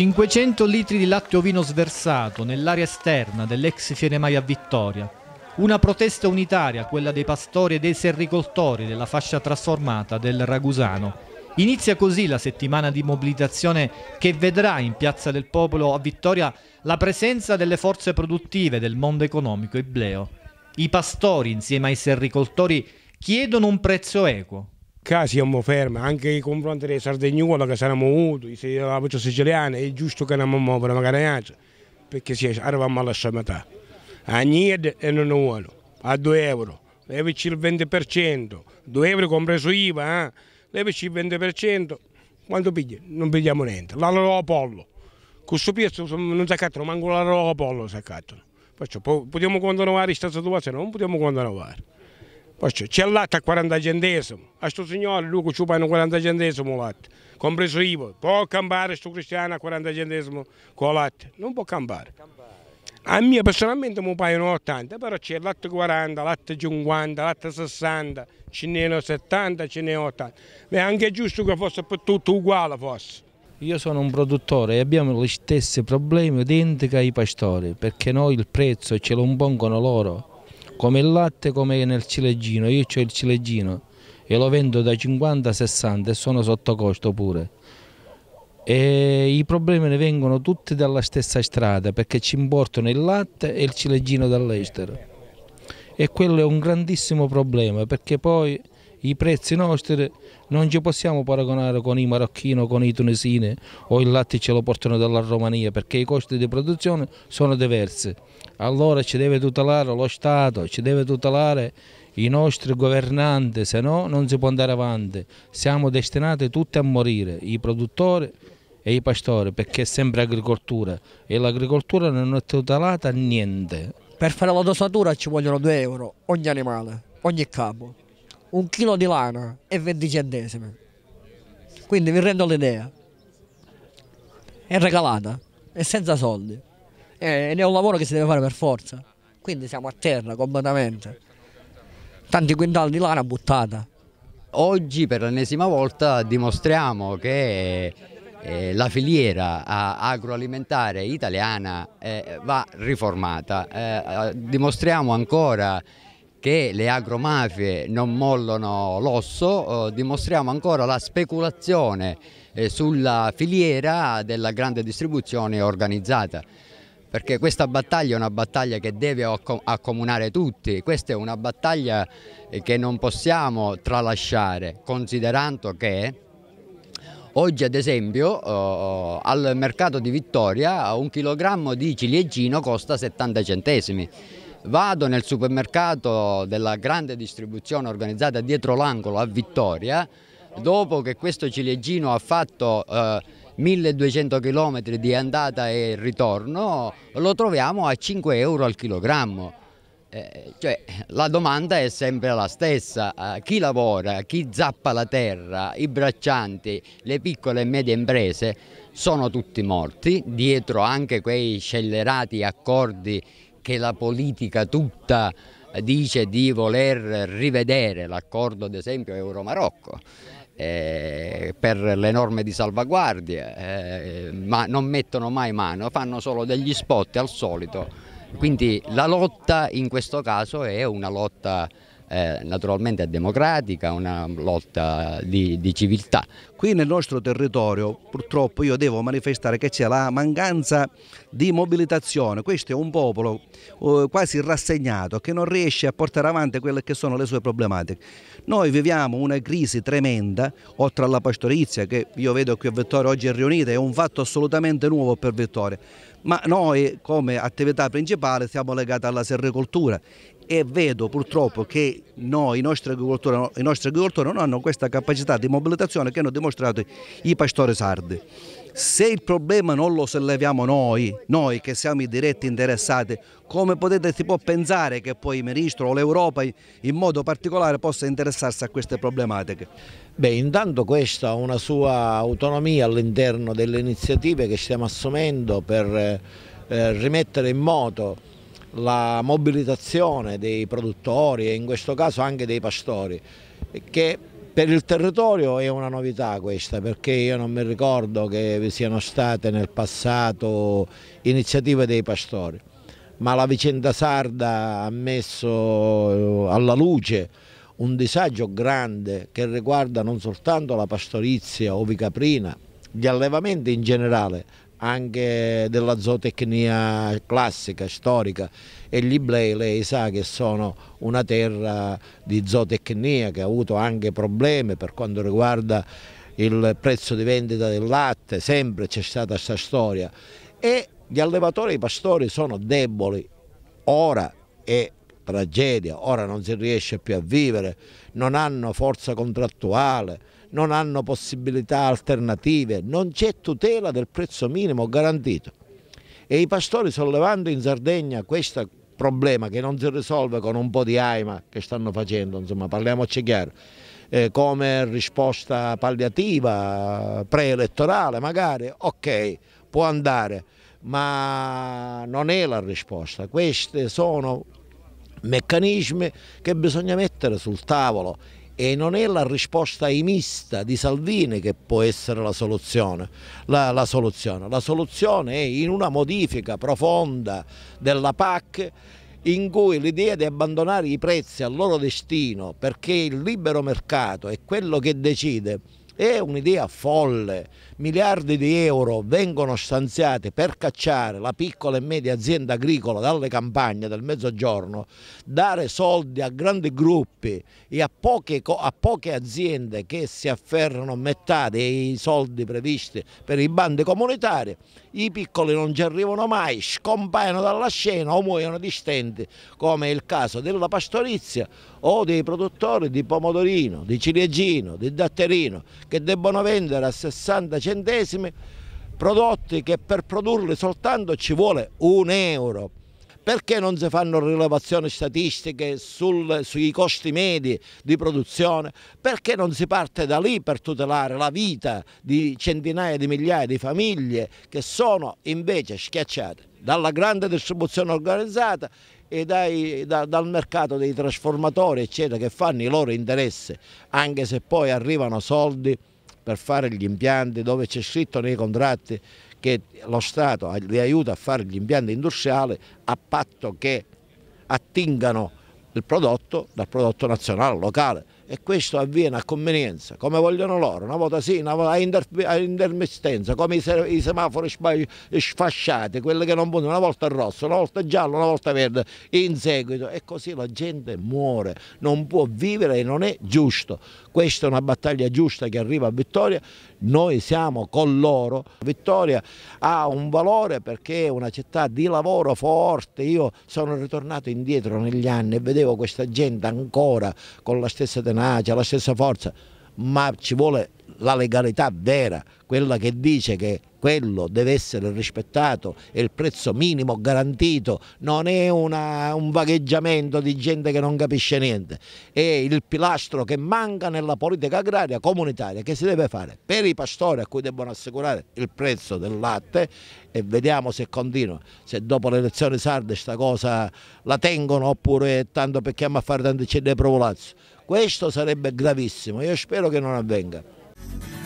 500 litri di latte ovino sversato nell'area esterna dell'ex Fienemaia Vittoria. Una protesta unitaria, quella dei pastori e dei serricoltori della fascia trasformata del Ragusano. Inizia così la settimana di mobilitazione che vedrà in Piazza del Popolo a Vittoria la presenza delle forze produttive del mondo economico ibleo. I pastori, insieme ai serricoltori, chiedono un prezzo equo qua siamo fermi, anche nei confronti dei sardegnuoli che saremmo avuti, la voce siciliana, è giusto che non muoviamo per magari perché si arriviamo alla metà. A niente e non vuole, a 2 euro, levici il 20%, 2 euro compreso IVA, eh? levici il 20%, quanto piglia? Non pigliamo niente, la loro pollo. Questo pezzo non si accattano, manco la loro pollo si accattano. Perciò possiamo continuare questa situazione, non possiamo continuare c'è il latte a 40 centesimi, a questo signore lui ci pagano 40 centesimi latte, compreso IVA, può campare questo cristiano a 40 centesimi con latte, non può campare. A me personalmente mi paiono 80, però c'è latte 40, latte 50, latte 60, ce ne n'è 70, ce ne n'è 80. Beh, anche giusto che fosse per tutto uguale fosse. Io sono un produttore e abbiamo gli stessi problemi identici ai pastori, perché noi il prezzo ce lo impongono loro come il latte come nel cileggino, io ho il cileggino e lo vendo da 50 a 60 e sono sotto costo pure. E I problemi ne vengono tutti dalla stessa strada perché ci importano il latte e il cileggino dall'estero e quello è un grandissimo problema perché poi i prezzi nostri non ci possiamo paragonare con i marocchini o con i tunisini o il latte ce lo portano dalla Romania perché i costi di produzione sono diversi. Allora ci deve tutelare lo Stato, ci deve tutelare i nostri governanti, se no non si può andare avanti. Siamo destinati tutti a morire, i produttori e i pastori, perché è sempre agricoltura e l'agricoltura non è tutelata a niente. Per fare la dosatura ci vogliono 2 euro ogni animale, ogni capo un chilo di lana e 20 centesimi. Quindi vi rendo l'idea. È regalata, è senza soldi. Ed è un lavoro che si deve fare per forza. Quindi siamo a terra completamente. Tanti quintali di lana buttata. Oggi per l'ennesima volta dimostriamo che eh, la filiera agroalimentare italiana eh, va riformata. Eh, dimostriamo ancora che le agromafie non mollano l'osso, eh, dimostriamo ancora la speculazione eh, sulla filiera della grande distribuzione organizzata. Perché questa battaglia è una battaglia che deve accomunare tutti, questa è una battaglia eh, che non possiamo tralasciare, considerando che Oggi ad esempio eh, al mercato di Vittoria un chilogrammo di ciliegino costa 70 centesimi. Vado nel supermercato della grande distribuzione organizzata dietro l'angolo a Vittoria, dopo che questo ciliegino ha fatto eh, 1200 km di andata e ritorno, lo troviamo a 5 euro al chilogrammo. Eh, cioè, la domanda è sempre la stessa, eh, chi lavora, chi zappa la terra, i braccianti, le piccole e medie imprese sono tutti morti, dietro anche quei scellerati accordi che la politica tutta dice di voler rivedere l'accordo ad esempio Euro-Marocco eh, per le norme di salvaguardia, eh, ma non mettono mai mano, fanno solo degli spot al solito. Quindi la lotta in questo caso è una lotta eh, naturalmente democratica, una lotta di, di civiltà. Qui nel nostro territorio purtroppo io devo manifestare che c'è la mancanza di mobilitazione, questo è un popolo eh, quasi rassegnato che non riesce a portare avanti quelle che sono le sue problematiche. Noi viviamo una crisi tremenda, oltre alla pastorizia che io vedo qui a Vittoria oggi è riunita, è un fatto assolutamente nuovo per Vittoria, ma noi come attività principale siamo legati alla serricoltura e vedo purtroppo che noi, i nostri agricoltori, i nostri agricoltori non hanno questa capacità di mobilitazione che hanno dimostrato dimostrato i pastori sardi. Se il problema non lo solleviamo noi, noi che siamo i diretti interessati, come potete si può pensare che poi il Ministro o l'Europa in modo particolare possa interessarsi a queste problematiche? Beh, intanto questa ha una sua autonomia all'interno delle iniziative che stiamo assumendo per eh, rimettere in moto la mobilitazione dei produttori e in questo caso anche dei pastori che per il territorio è una novità questa perché io non mi ricordo che vi siano state nel passato iniziative dei pastori, ma la vicenda sarda ha messo eh, alla luce un disagio grande che riguarda non soltanto la pastorizia ovicaprina, gli allevamenti in generale, anche della zootecnia classica, storica e gli Iblei lei sa che sono una terra di zootecnia che ha avuto anche problemi per quanto riguarda il prezzo di vendita del latte, sempre c'è stata questa storia e gli allevatori e i pastori sono deboli, ora è tragedia, ora non si riesce più a vivere, non hanno forza contrattuale, non hanno possibilità alternative, non c'è tutela del prezzo minimo garantito. E i pastori sollevando in Sardegna questo problema che non si risolve con un po' di AIMA che stanno facendo, insomma parliamoci chiaro, eh, come risposta palliativa, preelettorale magari, ok, può andare, ma non è la risposta. Questi sono meccanismi che bisogna mettere sul tavolo e non è la risposta aimista di Salvini che può essere la soluzione. La, la soluzione. la soluzione è in una modifica profonda della PAC in cui l'idea di abbandonare i prezzi al loro destino perché il libero mercato è quello che decide è un'idea folle miliardi di euro vengono stanziati per cacciare la piccola e media azienda agricola dalle campagne del mezzogiorno, dare soldi a grandi gruppi e a poche, a poche aziende che si afferrano metà dei soldi previsti per i bandi comunitari, i piccoli non ci arrivano mai, scompaiono dalla scena o muoiono di stenti, come è il caso della pastorizia o dei produttori di pomodorino, di ciliegino, di datterino, che debbono vendere a 60 centesimi, prodotti che per produrli soltanto ci vuole un euro. Perché non si fanno rilevazioni statistiche sul, sui costi medi di produzione? Perché non si parte da lì per tutelare la vita di centinaia di migliaia di famiglie che sono invece schiacciate dalla grande distribuzione organizzata e dai, da, dal mercato dei trasformatori eccetera che fanno i loro interessi anche se poi arrivano soldi per fare gli impianti dove c'è scritto nei contratti che lo Stato li aiuta a fare gli impianti industriali a patto che attingano il prodotto dal prodotto nazionale, locale e questo avviene a convenienza, come vogliono loro, una volta sì, una volta a, inter, intermittenza, come i, i semafori sfasciati, quelli che non vogliono, una volta rosso, una volta giallo, una volta verde, in seguito e così la gente muore, non può vivere e non è giusto. Questa è una battaglia giusta che arriva a vittoria, noi siamo con loro, Vittoria ha un valore perché è una città di lavoro forte, io sono ritornato indietro negli anni e vedevo questa gente ancora con la stessa tenacia tenacia, la stessa forza, ma ci vuole la legalità vera, quella che dice che quello deve essere rispettato, è il prezzo minimo garantito, non è una, un vagheggiamento di gente che non capisce niente, è il pilastro che manca nella politica agraria comunitaria che si deve fare per i pastori a cui debbono assicurare il prezzo del latte e vediamo se continua, se dopo le elezioni sarde questa cosa la tengono oppure tanto perché a fare tanti celle provolazzi. Questo sarebbe gravissimo, io spero che non avvenga.